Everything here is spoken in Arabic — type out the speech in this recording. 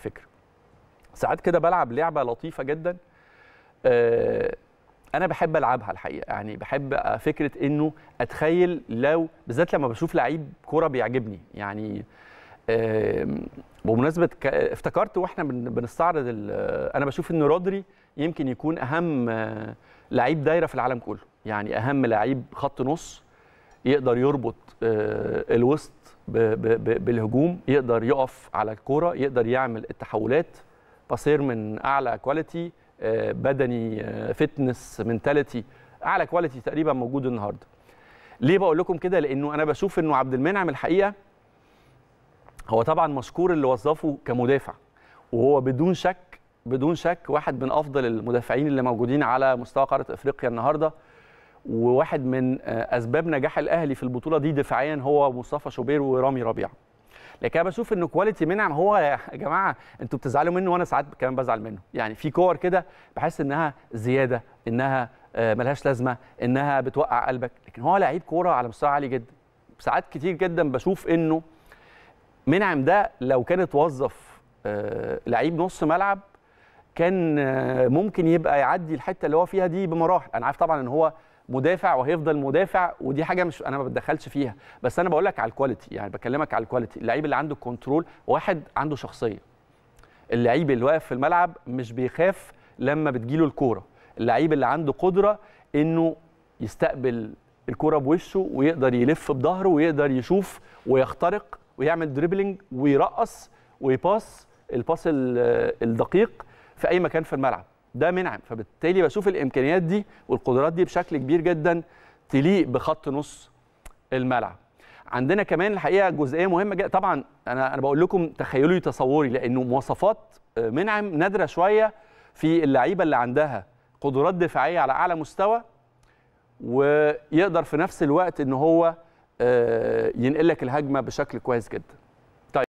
فكره ساعات كده بلعب لعبه لطيفه جدا آه، انا بحب العبها الحقيقه يعني بحب آه، فكره انه اتخيل لو بالذات لما بشوف لعيب كوره بيعجبني يعني بمناسبه افتكرت واحنا بنستعرض آه، انا بشوف ان رودري يمكن يكون اهم لعيب دايره في العالم كله يعني اهم لعيب خط نص يقدر يربط آه، الوسط بالهجوم يقدر يقف على الكوره يقدر يعمل التحولات بصير من اعلى كواليتي آه، بدني فتنس آه، منتاليتي اعلى كواليتي تقريبا موجود النهارده ليه بقول لكم كده لانه انا بشوف انه عبد المنعم الحقيقه هو طبعا مشكور اللي وظفه كمدافع وهو بدون شك بدون شك واحد من افضل المدافعين اللي موجودين على مستوى قاره افريقيا النهارده وواحد من آه، اسباب نجاح الاهلي في البطوله دي دفاعيا هو مصطفى شوبير ورامي ربيعه لكن انا بشوف ان كواليتي منعم هو يا جماعه انتوا بتزعلوا منه وانا ساعات كمان بزعل منه يعني في كور كده بحس انها زياده انها آه، ملهاش لازمه انها بتوقع قلبك لكن هو لعيب كوره على مستوى عالي جدا ساعات كتير جدا بشوف انه منعم ده لو كان اتوظف آه، لعيب نص ملعب كان ممكن يبقى يعدي الحته اللي هو فيها دي بمراحل انا عارف طبعا ان هو مدافع وهيفضل مدافع ودي حاجه مش انا ما بتدخلش فيها بس انا بقول لك على الكواليتي يعني بكلمك على الكواليتي اللعيب اللي عنده كنترول واحد عنده شخصيه اللعيب اللي واقف في الملعب مش بيخاف لما بتجيله الكوره اللعيب اللي عنده قدره انه يستقبل الكوره بوشه ويقدر يلف بظهره ويقدر يشوف ويخترق ويعمل دريبلينج ويرقص ويباس الباس الدقيق في اي مكان في الملعب ده منعم فبالتالي بشوف الامكانيات دي والقدرات دي بشكل كبير جدا تليق بخط نص الملعب عندنا كمان الحقيقه جزئيه مهمه جدا طبعا انا انا بقول لكم تخيلي تصوري لانه مواصفات آه، منعم نادره شويه في اللعيبه اللي عندها قدرات دفاعيه على اعلى مستوى ويقدر في نفس الوقت ان هو آه، ينقل لك الهجمه بشكل كويس جدا